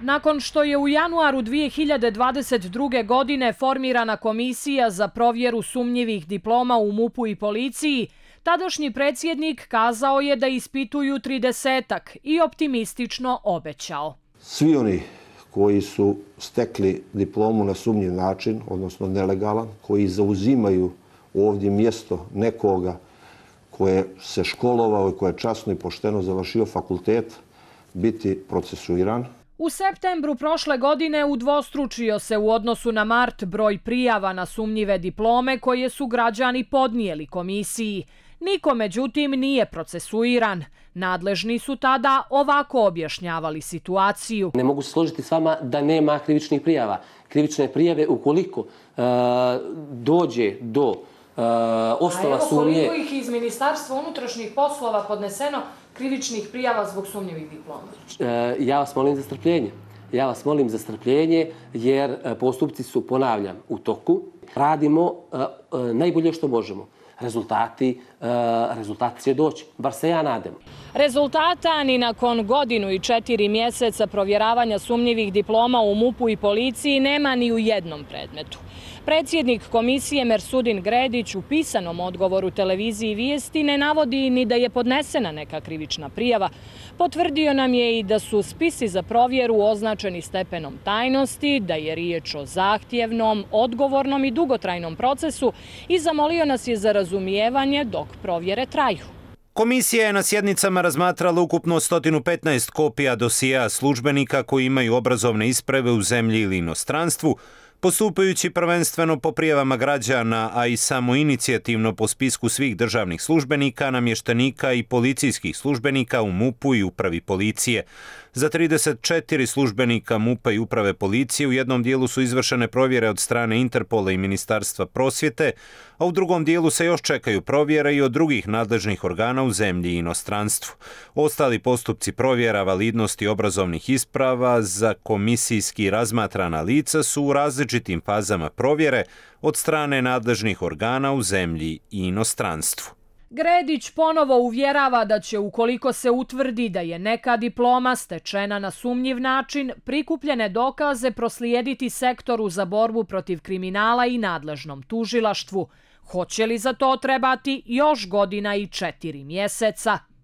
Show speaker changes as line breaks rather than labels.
Nakon što je u januaru 2022. godine formirana komisija za provjeru sumnjivih diploma u MUP-u i policiji, tadašnji predsjednik kazao je da ispituju 30-ak i optimistično obećao.
Svi oni koji su stekli diplomu na sumnjiv način, odnosno nelegalan, koji zauzimaju ovdje mjesto nekoga koje se školovao i koje je časno i pošteno završio fakultet, biti procesuiran.
U septembru prošle godine udvostručio se u odnosu na mart broj prijava na sumnjive diplome koje su građani podnijeli komisiji. Niko, međutim, nije procesuiran. Nadležni su tada ovako objašnjavali situaciju. Ne
mogu se složiti s vama da nema krivičnih prijava. Krivične prijave, ukoliko e, dođe do osnova sumnje. A evo koliko
ih iz Ministarstva unutrašnjih poslova podneseno krivičnih prijava zbog sumnjivih diploma?
E, ja vas molim za strpljenje. Ja vas molim za strpljenje jer e, postupci su, ponavljam, u toku. Radimo e, najbolje što možemo. Rezultati, rezultati će doći, bar se ja nadam.
Rezultata ni nakon godinu i četiri mjeseca provjeravanja sumnjivih diploma u MUP-u i policiji nema ni u jednom predmetu. Predsjednik komisije Mersudin Gredić u pisanom odgovoru televiziji Vijesti ne navodi ni da je podnesena neka krivična prijava. Potvrdio nam je i da su spisi za provjeru označeni stepenom tajnosti, da je riječ o zahtjevnom, odgovornom i dugotrajnom procesu i zamolio nas je za razumijevanje dok provjere traju.
Komisija je na sjednicama razmatrala ukupno 115 kopija dosija službenika koji imaju obrazovne isprave u zemlji ili inostranstvu, Postupajući prvenstveno po prijevama građana, a i samo inicijativno po spisku svih državnih službenika, namještenika i policijskih službenika u MUP-u i Upravi policije, za 34 službenika MUP-a i Uprave policije u jednom dijelu su izvršene provjere od strane Interpola i Ministarstva prosvjete, a u drugom dijelu se još čekaju provjere i od drugih nadležnih organa u zemlji i inostranstvu. Ostali postupci provjera validnosti obrazovnih isprava za komisijski razmatrana lica su u različitosti različitim fazama provjere od strane nadležnih organa u zemlji i inostranstvu.
Gredić ponovo uvjerava da će, ukoliko se utvrdi da je neka diploma stečena na sumnjiv način, prikupljene dokaze proslijediti sektoru za borbu protiv kriminala i nadležnom tužilaštvu. Hoće li za to trebati još godina i četiri mjeseca?